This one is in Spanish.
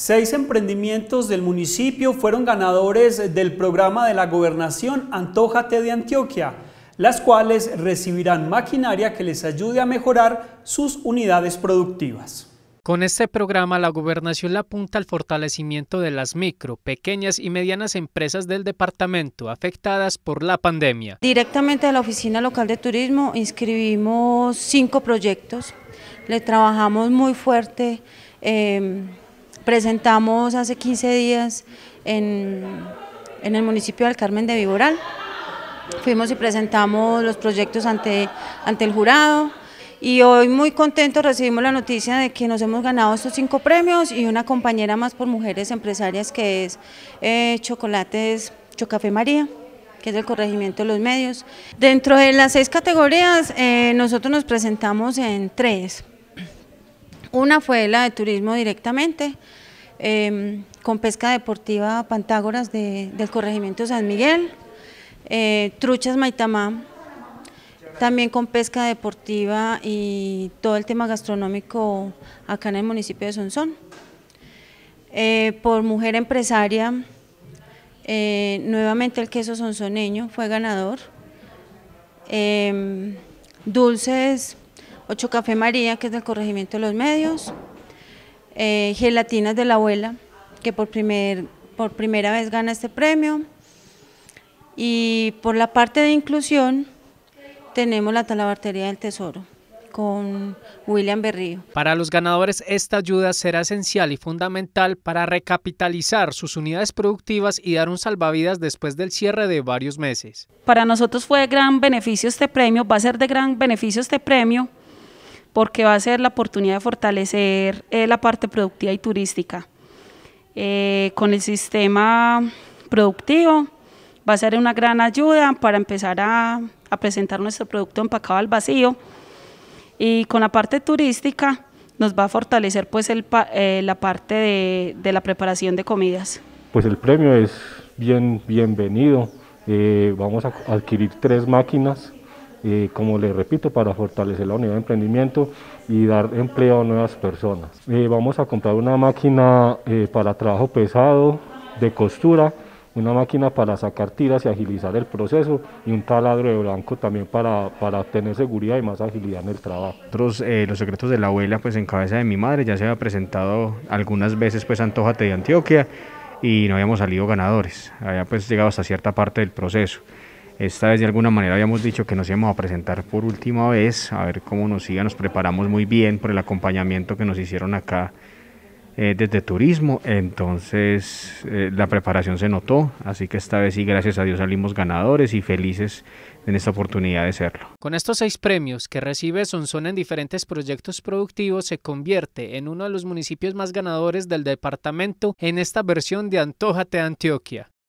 Seis emprendimientos del municipio fueron ganadores del programa de la gobernación Antójate de Antioquia, las cuales recibirán maquinaria que les ayude a mejorar sus unidades productivas. Con este programa, la gobernación le apunta al fortalecimiento de las micro, pequeñas y medianas empresas del departamento afectadas por la pandemia. Directamente a la Oficina Local de Turismo inscribimos cinco proyectos. Le trabajamos muy fuerte. Em, presentamos hace 15 días en, en el municipio del Carmen de Viboral. Fuimos y presentamos los proyectos ante, ante el jurado y hoy muy contentos recibimos la noticia de que nos hemos ganado estos cinco premios y una compañera más por mujeres empresarias que es eh, Chocolates Chocafé María que es del corregimiento de los medios. Dentro de las seis categorías, eh, nosotros nos presentamos en tres. Una fue la de turismo directamente, em, con pesca deportiva Pantágoras del corregimiento San Miguel, eh, truchas Maitamá, también con pesca deportiva y todo el tema gastronómico acá en el municipio de Sonsón. Eh, por mujer empresaria, eh, nuevamente el queso sonsoneño fue ganador. Em, dulces Ocho Café María, que es del corregimiento de los medios, eh, Gelatinas de la Abuela, que por, primer, por primera vez gana este premio, y por la parte de inclusión tenemos la Talabartería del Tesoro con William Berrío. Para los ganadores esta ayuda será esencial y fundamental para recapitalizar sus unidades productivas y dar un salvavidas después del cierre de varios meses. Para nosotros fue de gran beneficio este premio, va a ser de gran beneficio este premio porque va a ser la oportunidad de fortalecer eh, la parte productiva y turística. Eh, con el sistema productivo va a ser una gran ayuda para empezar a, presentar nuestro producto empacado al vacío y con la parte turística nos va a fortalecer pues eh, la parte de, la preparación de comidas. Pues el premio es bien bienvenido, vamos a adquirir tres máquinas como les repito, para fortalecer la unidad de emprendimiento y dar empleo a nuevas personas. Eh, vamos a comprar una máquina eh, para trabajo pesado, de costura, una máquina para sacar tiras y agilizar el proceso y un taladro de blanco también para, para tener seguridad y más agilidad en el trabajo. Otros, eh, los secretos de la abuela, pues en cabeza de mi madre, ya se había presentado algunas veces pues Antojate de Antioquia y no habíamos salido ganadores, había pues llegado hasta cierta parte del proceso. Esta vez de alguna manera habíamos dicho que nos íbamos a presentar por última vez, a ver cómo nos siga nos preparamos muy bien por el acompañamiento que nos hicieron acá eh, desde turismo, entonces eh, la preparación se notó, así que esta vez sí, gracias a Dios salimos ganadores y felices en esta oportunidad de serlo. Con estos seis premios que recibe son en diferentes proyectos productivos, se convierte en uno de los municipios más ganadores del departamento en esta versión de Antojate Antioquia.